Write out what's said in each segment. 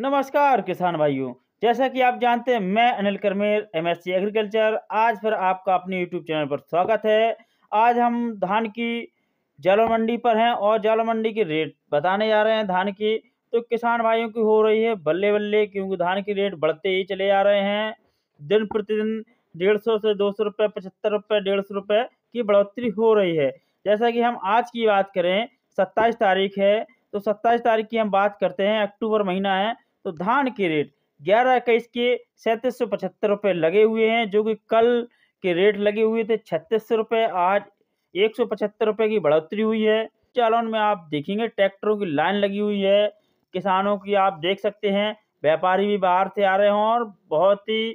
नमस्कार किसान भाइयों जैसा कि आप जानते हैं मैं अनिल करमेर एमएससी एग्रीकल्चर आज फिर आपका अपने यूट्यूब चैनल पर स्वागत है आज हम धान की जाल मंडी पर हैं और जाल मंडी के रेट बताने जा रहे हैं धान की तो किसान भाइयों की हो रही है बल्ले बल्ले क्योंकि धान के रेट बढ़ते ही चले जा रहे हैं दिन प्रतिदिन डेढ़ सौ से दो सौ रुपये पचहत्तर रुपये डेढ़ सौ रुपये की बढ़ोतरी हो रही है जैसा कि हम आज की बात करें सत्ताईस तारीख है तो सत्ताईस तारीख की हम बात करते हैं अक्टूबर महीना है तो धान के रेट ग्यारह इक्कीस के सैंतीस सौ पचहत्तर रुपये लगे हुए हैं जो कि कल के रेट लगे हुए थे छत्तीस सौ रुपये आज एक सौ पचहत्तर रुपये की बढ़ोतरी हुई है चालान में आप देखेंगे ट्रैक्टरों की लाइन लगी हुई है किसानों की आप देख सकते हैं व्यापारी भी बाहर से आ रहे हों और बहुत ही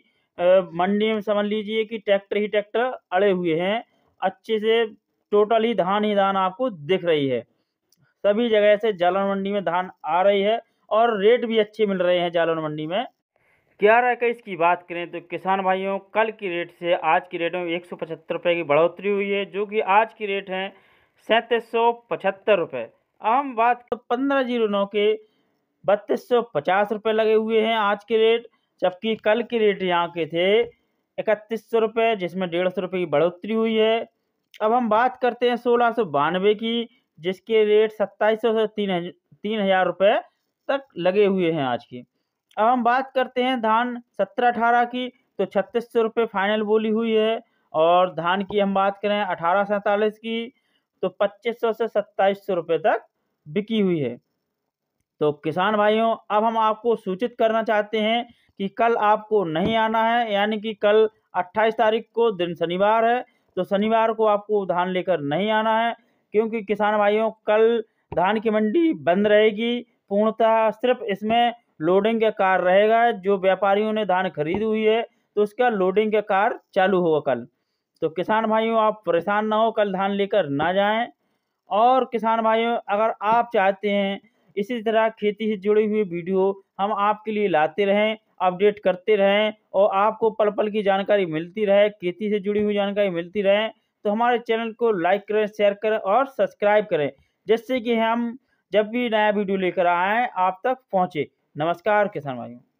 मंडी में समझ लीजिए कि ट्रैक्टर ही ट्रैक्टर अड़े हुए हैं अच्छे से टोटल ही धान ही धान आपको दिख रही है सभी जगह से जालन मंडी में धान आ रही है और रेट भी अच्छे मिल रहे हैं जालौन मंडी में ग्यारह इक्कीस की बात करें तो किसान भाइयों कल की रेट से आज की रेट में एक सौ पचहत्तर रुपये की बढ़ोतरी हुई है जो कि आज की रेट है सैंतीस सौ पचहत्तर रुपये अहम बात पंद्रह जीरो नौ के बत्तीस सौ पचास रुपये लगे हुए हैं आज के रेट जबकि कल के रेट यहाँ के थे इकतीस सौ रुपये जिसमें डेढ़ सौ रुपये की बढ़ोतरी हुई है अब हम बात करते हैं सोलह सौ बानवे की जिसके रेट सत्ताईस सौ से तीन तीन हज़ार रुपये तक लगे हुए हैं आज की अब हम बात करते हैं धान सत्रह अठारह की तो छत्तीस सौ रुपये फाइनल बोली हुई है और धान की हम बात करें अठारह सैंतालीस की तो पच्चीस सौ से सत्ताईस सौ रुपये तक बिकी हुई है तो किसान भाइयों अब हम आपको सूचित करना चाहते हैं कि कल आपको नहीं आना है यानी कि कल 28 तारीख को दिन शनिवार है तो शनिवार को आपको धान लेकर नहीं आना है क्योंकि किसान भाइयों कल धान की मंडी बंद रहेगी पूर्णतः सिर्फ इसमें लोडिंग का कार रहेगा जो व्यापारियों ने धान खरीदी हुई है तो उसका लोडिंग का कार चालू होगा कल तो किसान भाइयों आप परेशान ना हो कल धान लेकर ना जाएं और किसान भाइयों अगर आप चाहते हैं इसी तरह खेती से जुड़ी हुई वीडियो हम आपके लिए लाते रहें अपडेट करते रहें और आपको पल पल की जानकारी मिलती रहे खेती से जुड़ी हुई जानकारी मिलती रहे तो हमारे चैनल को लाइक करें शेयर करें और सब्सक्राइब करें जिससे कि हम जब भी नया वीडियो लेकर आए आप तक पहुँचे नमस्कार किसान भाइयों